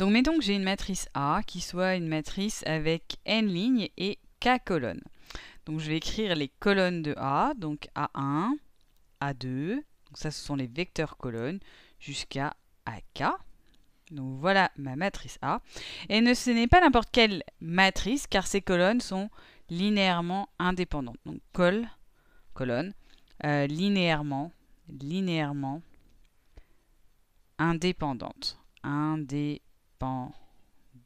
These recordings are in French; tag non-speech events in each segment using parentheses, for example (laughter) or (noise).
Donc mettons que j'ai une matrice A qui soit une matrice avec n lignes et k colonnes. Donc je vais écrire les colonnes de A, donc A1, A2, donc ça ce sont les vecteurs colonnes, jusqu'à AK. Donc voilà ma matrice A. Et ce n'est pas n'importe quelle matrice, car ces colonnes sont linéairement indépendantes. Donc col, colonne, euh, linéairement, linéairement indépendante. Indépendante.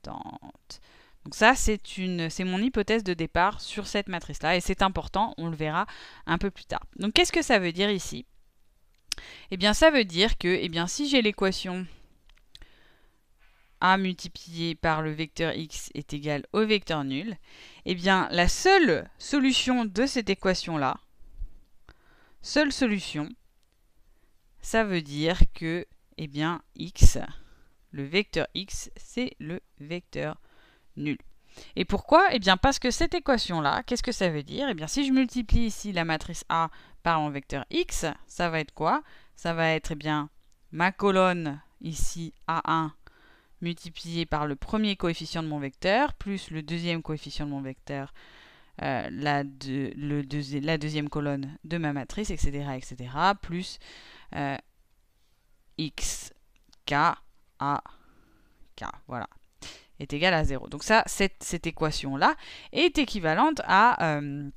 Donc ça, c'est une, c'est mon hypothèse de départ sur cette matrice-là, et c'est important, on le verra un peu plus tard. Donc qu'est-ce que ça veut dire ici Eh bien, ça veut dire que, eh bien, si j'ai l'équation a multiplié par le vecteur x est égal au vecteur nul, eh bien, la seule solution de cette équation-là, seule solution, ça veut dire que, eh bien, x le vecteur x, c'est le vecteur nul. Et pourquoi Eh bien parce que cette équation-là, qu'est-ce que ça veut dire Eh bien si je multiplie ici la matrice A par mon vecteur x, ça va être quoi Ça va être eh bien ma colonne ici A1 multipliée par le premier coefficient de mon vecteur plus le deuxième coefficient de mon vecteur, euh, la, de, la, deuxième colonne de ma matrice, etc. etc. plus euh, xk k, voilà, est égal à 0. Donc ça, cette, équation-là est équivalente à euh,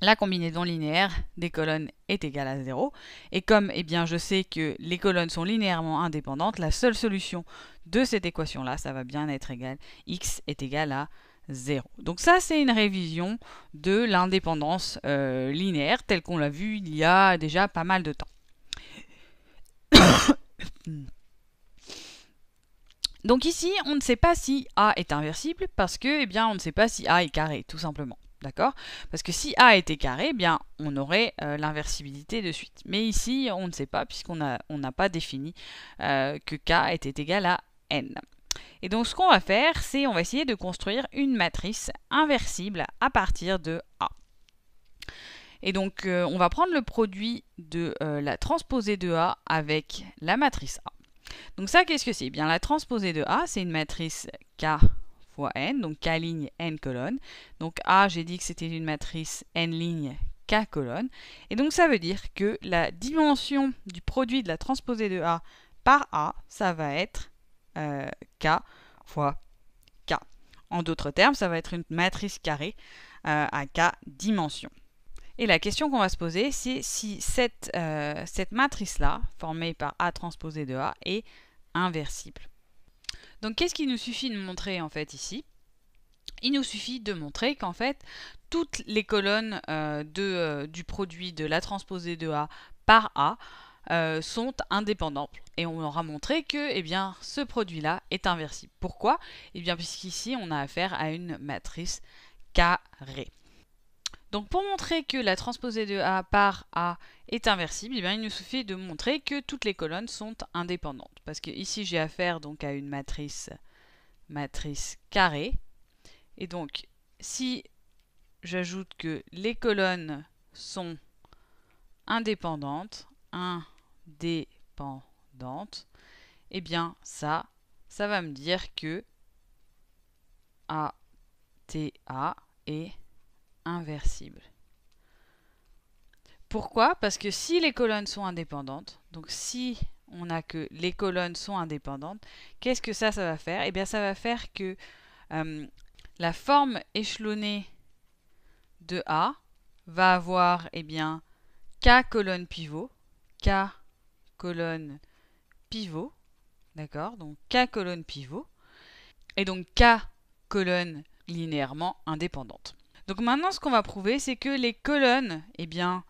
la combinaison linéaire des colonnes est égale à 0. Et comme eh bien, je sais que les colonnes sont linéairement indépendantes, la seule solution de cette équation-là, ça va bien être égal x est égal à 0. Donc ça, c'est une révision de l'indépendance euh, linéaire telle qu'on l'a vu il y a déjà pas mal de temps. (coughs) Hmm. Donc ici, on ne sait pas si A est inversible parce que, eh bien, on ne sait pas si A est carré, tout simplement. D'accord Parce que si A était carré, eh bien, on aurait euh, l'inversibilité de suite. Mais ici, on ne sait pas puisqu'on n'a on n'a pas défini euh, que K était égal à N. Et donc ce qu'on va faire, c'est on va essayer de construire une matrice inversible à partir de A. Et donc euh, on va prendre le produit de la transposée de A avec la matrice A. Donc ça, qu'est-ce que c'est eh Bien la transposée de A, c'est une matrice K fois N, donc K ligne N colonnes. Donc A, j'ai dit que c'était une matrice N lignes, K colonne. Et donc ça veut dire que la dimension du produit de la transposée de A par A, ça va être euh, K fois K. En d'autres termes, ça va être une matrice carrée euh, à K dimensions. Et la question qu'on va se poser, c'est si euh, cette, matrice-là, formée par A transposé de A, est inversible. Donc qu'est-ce qu'il nous suffit de montrer en fait ici Il nous suffit de montrer qu'en fait, toutes les colonnes euh, de, euh, du produit de la transposée de A par A sont indépendantes. Et on aura montré que eh bien, ce produit-là est inversible. Pourquoi Eh bien puisqu'ici on a affaire à une matrice carrée. Donc pour montrer que la transposée de A par A est inversible, eh bien, il nous suffit de montrer que toutes les colonnes sont indépendantes. Parce que ici j'ai affaire donc à une matrice, matrice carrée. Et donc si j'ajoute que les colonnes sont indépendantes, indépendantes, eh bien ça, ça va me dire que ATA est inversible. Pourquoi Parce que si les colonnes sont indépendantes, donc si on a que les colonnes sont indépendantes, qu'est-ce que ça, ça va faire Eh bien, ça va faire que euh, la forme échelonnée de A va avoir eh bien, K colonnes pivot, K colonnes pivot, d'accord Donc K colonne pivot, et donc K colonnes linéairement indépendantes. Donc maintenant, ce qu'on va prouver, c'est que les colonnes eh bien,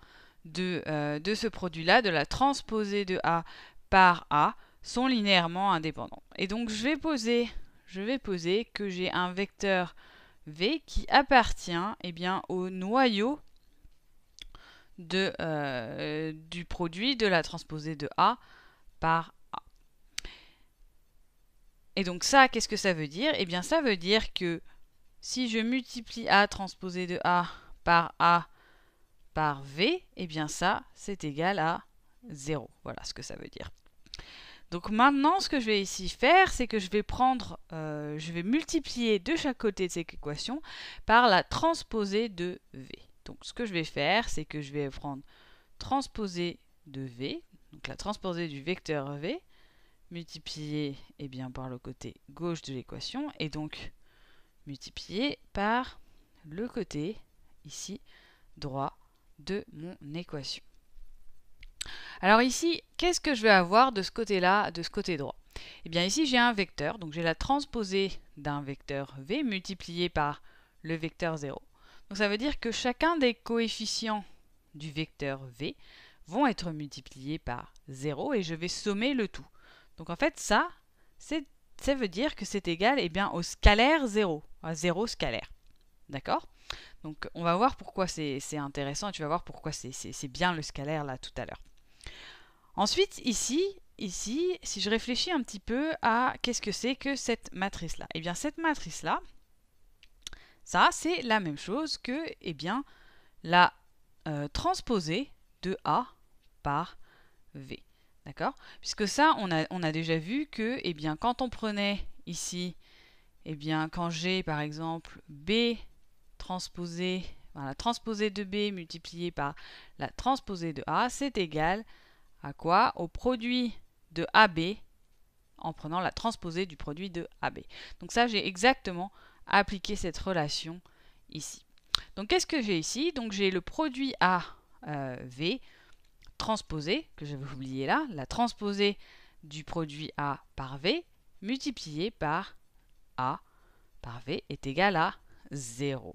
de, euh, de ce produit-là, de la transposée de A par A, sont linéairement indépendantes. Et donc je vais poser, je vais poser que j'ai un vecteur V qui appartient eh bien, au noyau de, euh, du produit de la transposée de A par A. Et donc ça, qu'est-ce que ça veut dire Eh bien ça veut dire que si je multiplie A transposé de A par A par V, et eh bien ça, c'est égal à 0. Voilà ce que ça veut dire. Donc maintenant, ce que je vais ici faire, c'est que je vais prendre, euh, je vais multiplier de chaque côté de cette équation par la transposée de V. Donc ce que je vais faire, c'est que je vais prendre transposée de V, donc la transposée du vecteur V, multipliée eh bien, par le côté gauche de l'équation, et donc multiplié par le côté, ici, droit de mon équation. Alors ici, qu'est-ce que je vais avoir de ce côté-là, de ce côté droit Eh bien ici, j'ai un vecteur, donc j'ai la transposée d'un vecteur v multiplié par le vecteur 0. Donc ça veut dire que chacun des coefficients du vecteur v vont être multipliés par 0 et je vais sommer le tout. Donc en fait, ça, ça veut dire que c'est égal eh bien, au scalaire 0 zéro scalaire. D'accord Donc on va voir pourquoi c'est intéressant et tu vas voir pourquoi c'est bien le scalaire là tout à l'heure. Ensuite, ici, ici, si je réfléchis un petit peu à qu'est-ce que c'est que cette matrice-là Eh bien, cette matrice-là, ça, c'est la même chose que eh bien, la euh, transposée de A par V. D'accord Puisque ça, on a, on a, déjà vu que eh bien, quand on prenait ici eh bien, quand j'ai par exemple B transposé, la transposée de B multipliée par la transposée de A, c'est égal à quoi Au produit de AB en prenant la transposée du produit de AB. Donc ça, j'ai exactement appliqué cette relation ici. Donc qu'est-ce que j'ai ici Donc j'ai le produit A euh, V transposé, que j'avais oublié là, la transposée du produit A par V multiplié par a par V est égal à 0.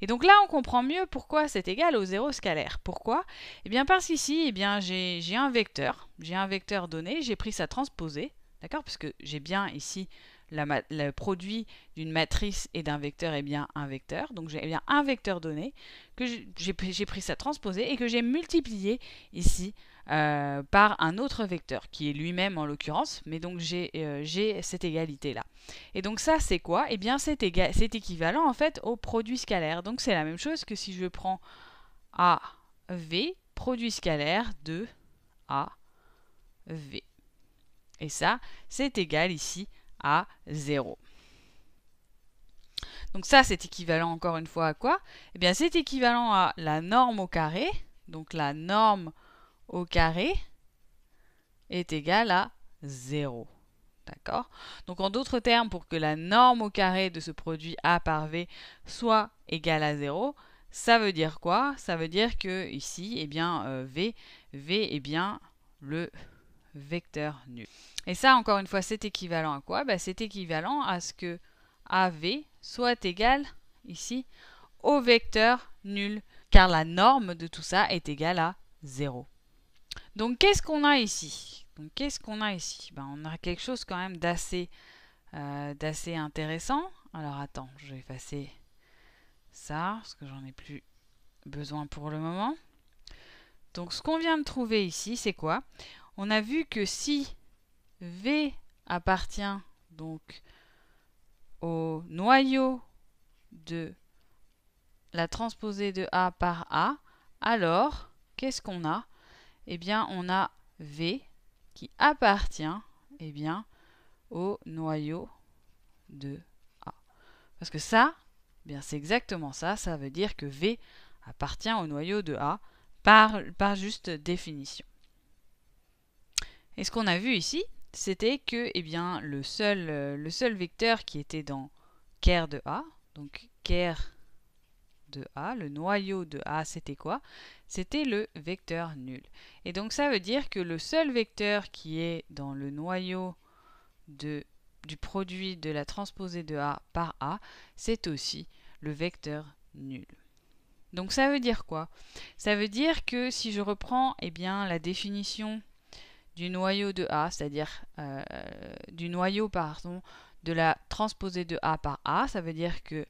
Et donc là, on comprend mieux pourquoi c'est égal au zéro scalaire. Pourquoi Eh bien parce qu'ici, eh bien j'ai un vecteur, j'ai un vecteur donné, j'ai pris sa transposée, d'accord Parce que j'ai bien ici la le produit d'une matrice et d'un vecteur est eh bien un vecteur. Donc j'ai eh bien un vecteur donné, que j'ai pris sa transposée et que j'ai multiplié ici euh, par un autre vecteur, qui est lui-même en l'occurrence, mais donc j'ai euh, cette égalité-là. Et donc ça, c'est quoi Eh bien, c'est équivalent en fait au produit scalaire. Donc c'est la même chose que si je prends AV, produit scalaire de AV. Et ça, c'est égal ici à 0. Donc ça, c'est équivalent encore une fois à quoi Eh bien, c'est équivalent à la norme au carré, donc la norme au carré est égal à 0. D'accord Donc en d'autres termes, pour que la norme au carré de ce produit A par V soit égale à 0, ça veut dire quoi Ça veut dire que ici, eh bien, euh, V, V est bien le vecteur nul. Et ça, encore une fois, c'est équivalent à quoi bah, C'est équivalent à ce que AV soit égal, ici, au vecteur nul, car la norme de tout ça est égale à 0. Donc qu'est-ce qu'on a ici qu'est-ce qu'on a ici ben, On a quelque chose quand même euh, d'assez intéressant. Alors attends, je vais effacer ça, parce que j'en ai plus besoin pour le moment. Donc ce qu'on vient de trouver ici, c'est quoi On a vu que si V appartient donc au noyau de la transposée de A par A, alors qu'est-ce qu'on a eh bien, on a V qui appartient eh bien, au noyau de A. Parce que ça, eh bien, c'est exactement ça. Ça veut dire que V appartient au noyau de A par, par juste définition. Et ce qu'on a vu ici, c'était que eh bien, le, seul, euh, le seul vecteur qui était dans ker de A, donc ker le noyau de A, c'était quoi C'était le vecteur nul. Et donc ça veut dire que le seul vecteur qui est dans le noyau de, du produit de la transposée de A par A, c'est aussi le vecteur nul. Donc ça veut dire quoi Ça veut dire que si je reprends eh bien, la définition du noyau de A, c'est-à-dire euh, du noyau pardon, de la transposée de A par A, ça veut dire que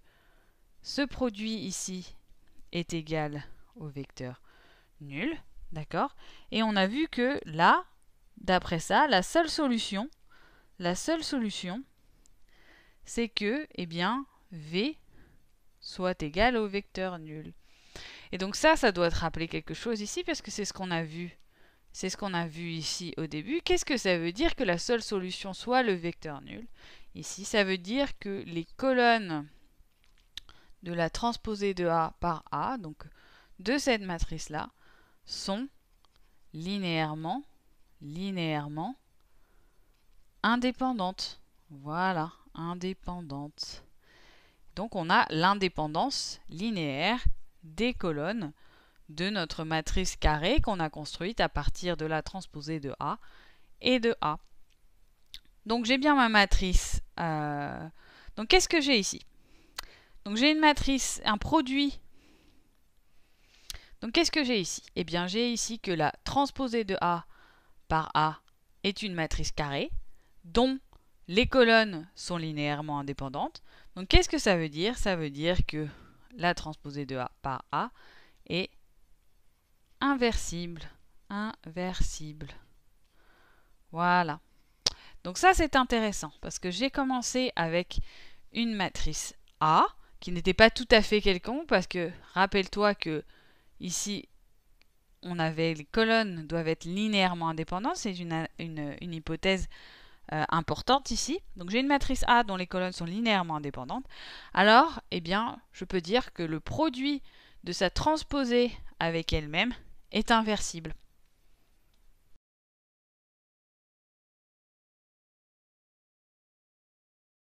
ce produit ici est égal au vecteur nul, d'accord Et on a vu que là, d'après ça, la seule solution, la seule solution, c'est que, eh bien, v soit égal au vecteur nul. Et donc ça, ça doit te rappeler quelque chose ici, parce que c'est ce qu'on a vu. C'est ce qu'on a vu ici au début. Qu'est-ce que ça veut dire que la seule solution soit le vecteur nul Ici, ça veut dire que les colonnes de la transposée de A par A, donc de cette matrice-là, sont linéairement, linéairement indépendantes. Voilà, indépendantes. Donc on a l'indépendance linéaire des colonnes de notre matrice carrée qu'on a construite à partir de la transposée de A et de A. Donc j'ai bien ma matrice. Euh, donc qu'est-ce que j'ai ici donc j'ai une matrice, un produit. Donc qu'est-ce que j'ai ici Eh bien j'ai ici que la transposée de A par A est une matrice carrée dont les colonnes sont linéairement indépendantes. Donc qu'est-ce que ça veut dire Ça veut dire que la transposée de A par A est inversible. Inversible. Voilà. Donc ça c'est intéressant parce que j'ai commencé avec une matrice A qui n'était pas tout à fait quelconque, parce que rappelle-toi que ici, on avait les colonnes doivent être linéairement indépendantes, c'est une, hypothèse euh, importante ici. Donc j'ai une matrice A dont les colonnes sont linéairement indépendantes. Alors, eh bien, je peux dire que le produit de sa transposée avec elle-même est inversible.